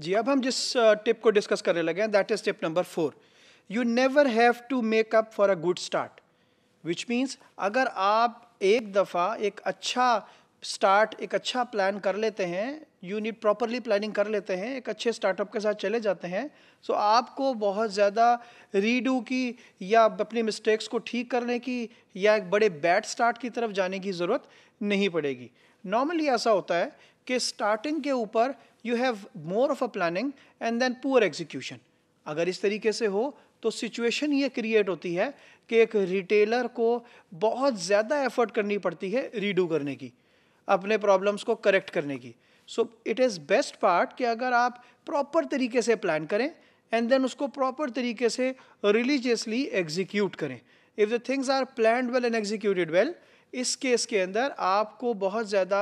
जी अब हम जिस टिप को डिस्कस करने लगे हैं that is tip number four you never have to make up for a good start which means अगर आप एक दफ़ा एक अच्छा स्टार्ट एक अच्छा प्लान कर लेते हैं यू नीड प्रॉपरली प्लानिंग कर लेते हैं एक अच्छे स्टार्टअप के साथ चले जाते हैं सो so आपको बहुत ज़्यादा रीडू की या अपनी मिस्टेक्स को ठीक करने की या एक बड़े बैड स्टार्ट की तरफ जाने की ज़रूरत नहीं पड़ेगी नॉर्मली ऐसा होता है कि स्टार्टिंग के ऊपर you have more of a planning and then poor execution अगर इस तरीके से हो तो सिचुएशन ये क्रिएट होती है कि एक रिटेलर को बहुत ज़्यादा एफर्ट करनी पड़ती है रीडू करने की अपने प्रॉब्लम्स को करेक्ट करने की so it is best part कि अगर आप प्रॉपर तरीके से प्लान करें एंड देन उसको प्रॉपर तरीके से रिलीजियसली एग्जीक्यूट करें if the things are plan well and executed well इस केस के अंदर आपको बहुत ज़्यादा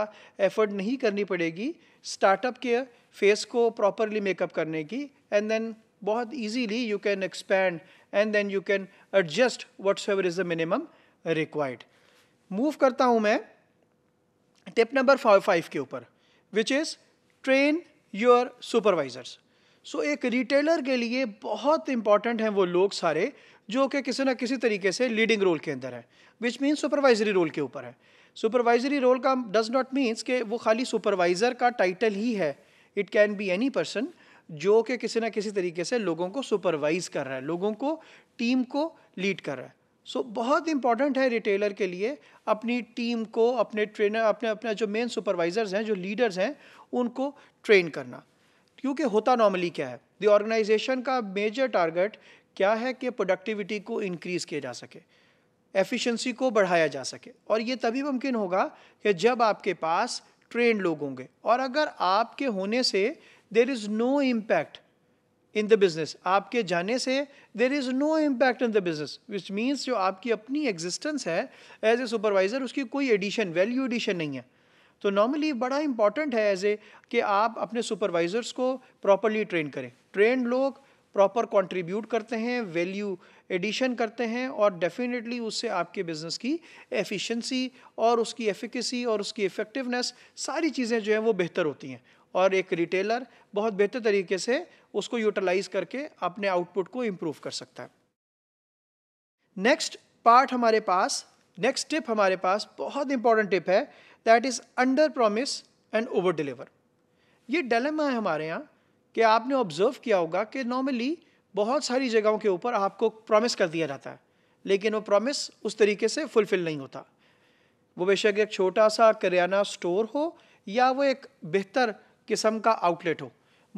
एफर्ट नहीं करनी पड़ेगी स्टार्टअप के फेस को प्रॉपरली मेकअप करने की एंड देन बहुत easily you can expand and then you can adjust what's ever is a minimum required move करता हूँ मैं टिप नंबर फाइव के ऊपर which is train your supervisors so एक रिटेलर के लिए बहुत इंपॉर्टेंट हैं वो लोग सारे जो कि किसी ना किसी तरीके से लीडिंग रोल के अंदर है विच मीन्स सुपरवाइजरी रोल के ऊपर है सुपरवाइजरी रोल का डज नॉट मीन्स कि वो खाली सुपरवाइज़र का टाइटल ही है it can be any person जो कि किसी ना किसी तरीके से लोगों को सुपरवाइज़ कर रहा है लोगों को टीम को लीड कर रहा है सो so, बहुत इंपॉर्टेंट है रिटेलर के लिए अपनी टीम को अपने ट्रेनर अपने अपने जो मेन सुपरवाइज़र्स हैं जो लीडर्स हैं उनको ट्रेन करना क्योंकि होता नॉर्मली क्या है द ऑर्गेनाइजेशन का मेजर टारगेट क्या है कि प्रोडक्टिविटी को इंक्रीज़ किया जा सके एफिशिएंसी को बढ़ाया जा सके और ये तभी मुमकिन होगा कि जब आपके पास ट्रेंड लोग होंगे और अगर आपके होने से there is no impact in the business आपके जाने से there is no impact in the business which means जो आपकी अपनी एग्जिस्टेंस है एज ए सुपरवाइज़र उसकी कोई एडिशन वैल्यू एडिशन नहीं है तो नॉर्मली बड़ा इंपॉर्टेंट है एज ए कि आप अपने सुपरवाइज़र्स को प्रॉपरली ट्रेन करें ट्रेन लोग प्रॉपर कंट्रीब्यूट करते हैं वैल्यू एडिशन करते हैं और डेफिनेटली उससे आपके बिज़नेस की एफिशिएंसी और उसकी एफिकेसी और उसकी इफ़ेक्टिवनेस सारी चीज़ें जो हैं वो बेहतर होती हैं और एक रिटेलर बहुत बेहतर तरीके से उसको यूटिलाइज करके अपने आउटपुट को इम्प्रूव कर सकता है नेक्स्ट पार्ट हमारे पास नेक्स्ट टिप हमारे पास बहुत इंपॉर्टेंट टिप है that is under promise and over deliver ये डेलेमा है हमारे यहाँ कि आपने ऑब्जर्व किया होगा कि नॉर्मली बहुत सारी जगहों के ऊपर आपको प्रॉमिस कर दिया जाता है लेकिन वो प्रॉमिस उस तरीके से फुलफिल नहीं होता वो बेशक एक छोटा सा करियाना स्टोर हो या वो एक बेहतर किस्म का आउटलेट हो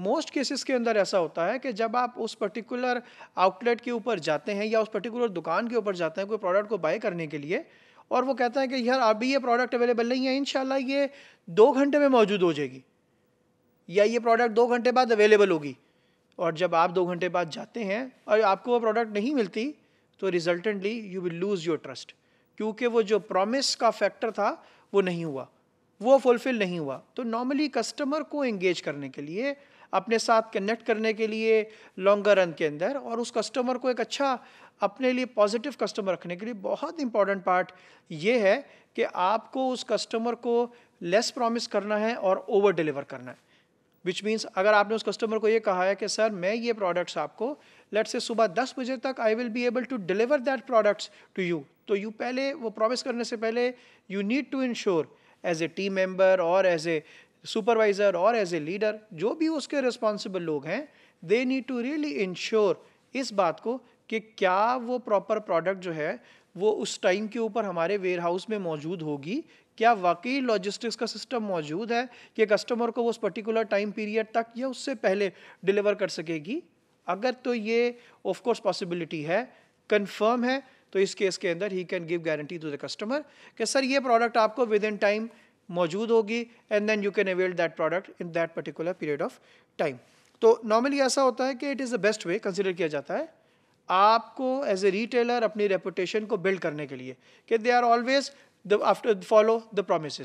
मोस्ट केसेस के अंदर ऐसा होता है कि जब आप उस पर्टिकुलर आउटलेट के ऊपर जाते हैं या उस पर्टिकुलर दुकान के ऊपर जाते हैं कोई प्रोडक्ट को बाय करने के लिए और वो कहता है कि यार अभी ये प्रोडक्ट अवेलेबल नहीं है इन ये दो घंटे में मौजूद हो जाएगी या ये प्रोडक्ट दो घंटे बाद अवेलेबल होगी और जब आप दो घंटे बाद जाते हैं और आपको वो प्रोडक्ट नहीं मिलती तो resultantly you will lose your trust क्योंकि वो जो प्रॉमिस का फैक्टर था वो नहीं हुआ वो फुलफ़िल नहीं हुआ तो नॉर्मली कस्टमर को एंगेज करने के लिए अपने साथ कनेक्ट करने के लिए लॉन्गर रन के अंदर और उस कस्टमर को एक अच्छा अपने लिए पॉजिटिव कस्टमर रखने के लिए बहुत इंपॉर्टेंट पार्ट ये है कि आपको उस कस्टमर को लेस प्रॉमिस करना है और ओवर डिलीवर करना है विच मीन्स अगर आपने उस कस्टमर को ये कहा है कि सर मैं ये प्रोडक्ट्स आपको लेट से सुबह दस बजे तक I will be able to deliver that products to you तो यू पहले वो प्रॉमिस करने से पहले you need to ensure as a team member और एज ए सुपरवाइज़र और एज ए लीडर जो भी उसके रिस्पॉन्सिबल लोग हैं they need to really ensure इस बात को कि क्या वो प्रॉपर प्रोडक्ट जो है वो उस टाइम के ऊपर हमारे वेयर हाउस में मौजूद होगी क्या वाकई लॉजिस्टिक्स का सिस्टम मौजूद है कि कस्टमर को वो उस पर्टिकुलर टाइम पीरियड तक या उससे पहले डिलीवर कर सकेगी अगर तो ये ऑफ कोर्स पॉसिबिलिटी है कंफर्म है तो इस केस के अंदर ही can give guarantee to the customer कि सर ये प्रोडक्ट आपको विद इन टाइम मौजूद होगी and then you can avail that product in that particular period of time तो नॉर्मली ऐसा होता है कि it is the best way consider किया जाता है आपको एज ए रिटेलर अपनी रेपुटेशन को बिल्ड करने के लिए कि they are always the after follow the promise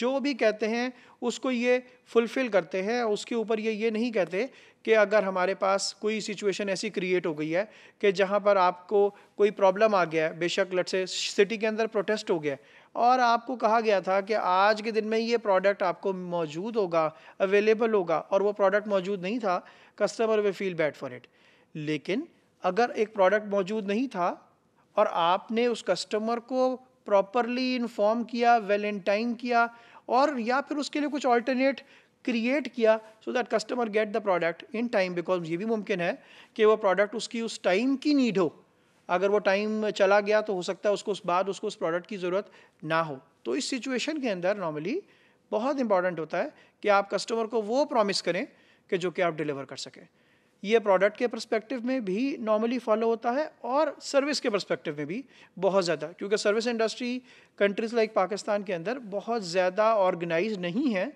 जो भी कहते हैं उसको ये फुलफिल करते हैं उसके ऊपर ये ये नहीं कहते कि अगर हमारे पास कोई सिचुएशन ऐसी क्रिएट हो गई है कि जहाँ पर आपको कोई प्रॉब्लम आ गया है बेशक लट से सिटी के अंदर प्रोटेस्ट हो गया और आपको कहा गया था कि आज के दिन में ये प्रोडक्ट आपको मौजूद होगा अवेलेबल होगा और वो प्रोडक्ट मौजूद नहीं था कस्टमर वे फील बैड फॉर इट लेकिन अगर एक प्रोडक्ट मौजूद नहीं था और आपने उस कस्टमर को प्रॉपरली इन्फॉर्म किया वेलेंटाइन किया और या फिर उसके लिए कुछ ऑल्टरनेट क्रिएट किया so that customer get the product in time because ये भी मुमकिन है कि वो प्रोडक्ट उसकी उस टाइम की नीड हो अगर वो टाइम चला गया तो हो सकता है उसको उस बाद उसको उस प्रोडक्ट की ज़रूरत ना हो तो इस सिचुएशन के अंदर नॉर्मली बहुत इंपॉर्टेंट होता है कि आप कस्टमर को वो प्रॉमिस करें कि जो कि आप डिलीवर कर सकें ये प्रोडक्ट के परस्पेक्टिव में भी नॉर्मली फॉलो होता है और सर्विस के परस्पेक्टिव में भी बहुत ज़्यादा क्योंकि service industry countries like Pakistan के अंदर बहुत ज़्यादा ऑर्गेनाइज नहीं है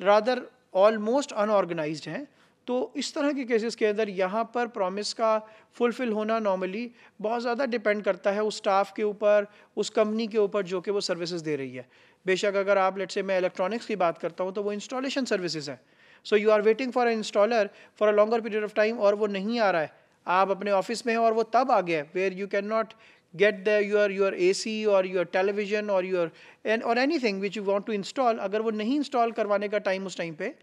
रादर ऑलमोस्ट अनऑर्गेनाइज हैं तो इस तरह के केसेस के अंदर यहाँ पर प्रॉमिस का फुलफ़िल होना नॉर्मली बहुत ज़्यादा डिपेंड करता है उस स्टाफ के ऊपर उस कंपनी के ऊपर जो कि वो सर्विसेज दे रही है बेशक अगर आप लेट से मैं इलेक्ट्रॉनिक्स की बात करता हूँ तो वो इंस्टॉलेशन सर्विसेज हैं so you are waiting for a installer for a longer period of time और वो नहीं आ रहा है आप अपने ऑफिस में हैं और वो तब आ गया where you can not get the your your A C और यूर टेलीविजन और यूर एन और anything which you want to install अगर वो नहीं इंस्टॉल करवाने का टाइम उस टाइम पे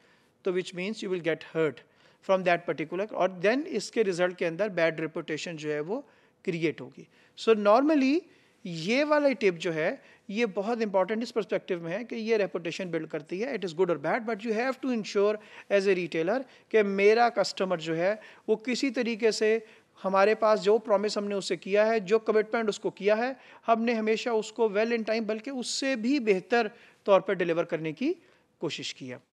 तो which means you will get hurt from that particular और देन इसके रिजल्ट के अंदर बैड रिपोटेशन जो है वो क्रिएट होगी सो नॉर्मली ये वाला टिप जो है ये बहुत इंपॉर्टेंट इस परस्पेक्टिव में है कि ये रेपुटेशन बिल्ड करती है इट इज़ गुड और bad but you have to ensure as A retailer कि मेरा कस्टमर जो है वो किसी तरीके से हमारे पास जो प्रॉमिस हमने उससे किया है जो कमिटमेंट उसको किया है हमने हमेशा उसको वेल इन टाइम बल्कि उससे भी बेहतर तौर पर डिलीवर करने की कोशिश की है